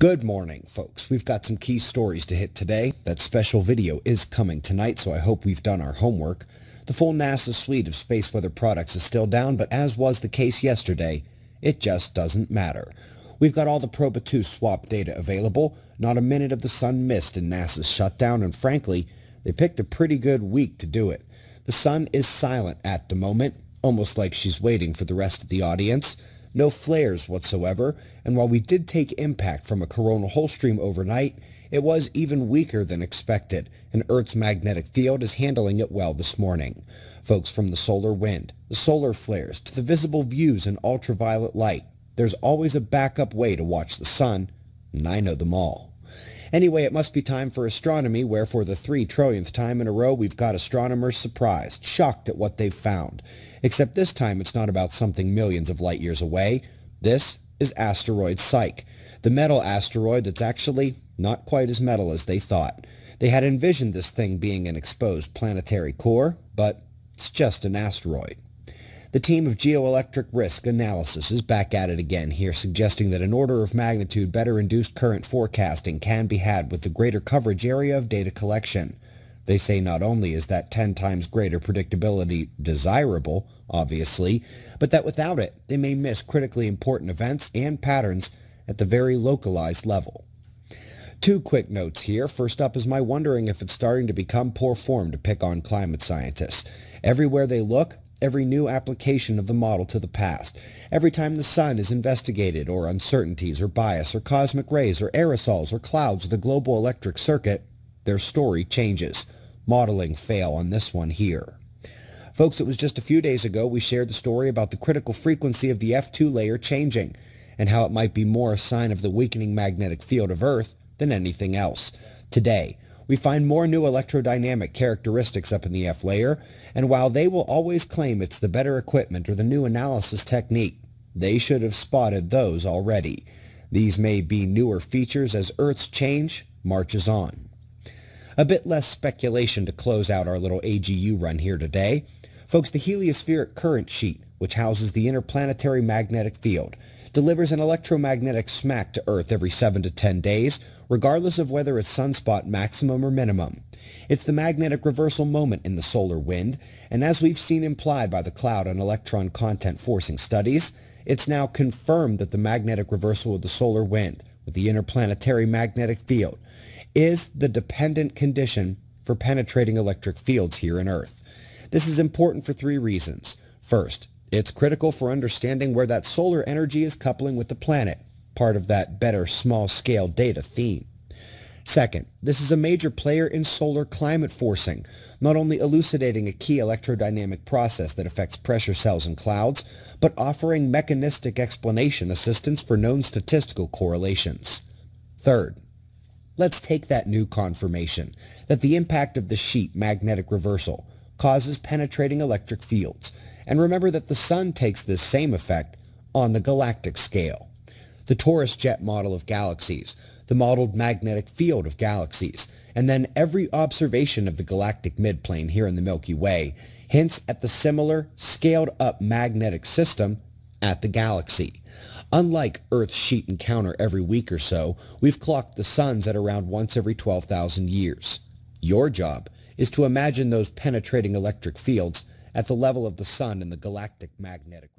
Good morning, folks. We've got some key stories to hit today. That special video is coming tonight, so I hope we've done our homework. The full NASA suite of space weather products is still down, but as was the case yesterday, it just doesn't matter. We've got all the Proba 2 swap data available, not a minute of the sun missed in NASA's shutdown, and frankly, they picked a pretty good week to do it. The sun is silent at the moment, almost like she's waiting for the rest of the audience no flares whatsoever, and while we did take impact from a coronal hole stream overnight, it was even weaker than expected, and Earth's magnetic field is handling it well this morning. Folks, from the solar wind, the solar flares, to the visible views in ultraviolet light, there's always a backup way to watch the sun, and I know them all. Anyway, it must be time for astronomy, where for the three trillionth time in a row we've got astronomers surprised, shocked at what they've found. Except this time it's not about something millions of light years away. This is asteroid Psyche, the metal asteroid that's actually not quite as metal as they thought. They had envisioned this thing being an exposed planetary core, but it's just an asteroid. The team of geoelectric risk analysis is back at it again here, suggesting that an order of magnitude better induced current forecasting can be had with the greater coverage area of data collection. They say not only is that 10 times greater predictability desirable, obviously, but that without it, they may miss critically important events and patterns at the very localized level. Two quick notes here. First up is my wondering if it's starting to become poor form to pick on climate scientists. Everywhere they look, every new application of the model to the past, every time the sun is investigated, or uncertainties, or bias, or cosmic rays, or aerosols, or clouds, or the global electric circuit, their story changes. Modeling fail on this one here. Folks, it was just a few days ago we shared the story about the critical frequency of the F2 layer changing, and how it might be more a sign of the weakening magnetic field of Earth than anything else. Today, we find more new electrodynamic characteristics up in the F layer, and while they will always claim it's the better equipment or the new analysis technique, they should have spotted those already. These may be newer features as Earth's change marches on. A bit less speculation to close out our little AGU run here today. Folks, the heliospheric current sheet, which houses the interplanetary magnetic field, delivers an electromagnetic smack to Earth every 7 to 10 days, regardless of whether it's sunspot maximum or minimum. It's the magnetic reversal moment in the solar wind, and as we've seen implied by the cloud and electron content forcing studies, it's now confirmed that the magnetic reversal of the solar wind, with the interplanetary magnetic field, is the dependent condition for penetrating electric fields here on Earth. This is important for three reasons. First, it's critical for understanding where that solar energy is coupling with the planet, part of that better small-scale data theme. Second, this is a major player in solar climate forcing, not only elucidating a key electrodynamic process that affects pressure cells and clouds, but offering mechanistic explanation assistance for known statistical correlations. Third, let's take that new confirmation that the impact of the sheet magnetic reversal causes penetrating electric fields, and remember that the Sun takes this same effect on the galactic scale. The Taurus jet model of galaxies, the modeled magnetic field of galaxies, and then every observation of the galactic midplane here in the Milky Way hints at the similar scaled-up magnetic system at the galaxy. Unlike Earth's sheet encounter every week or so, we've clocked the suns at around once every 12,000 years. Your job is to imagine those penetrating electric fields at the level of the sun and the galactic magnetic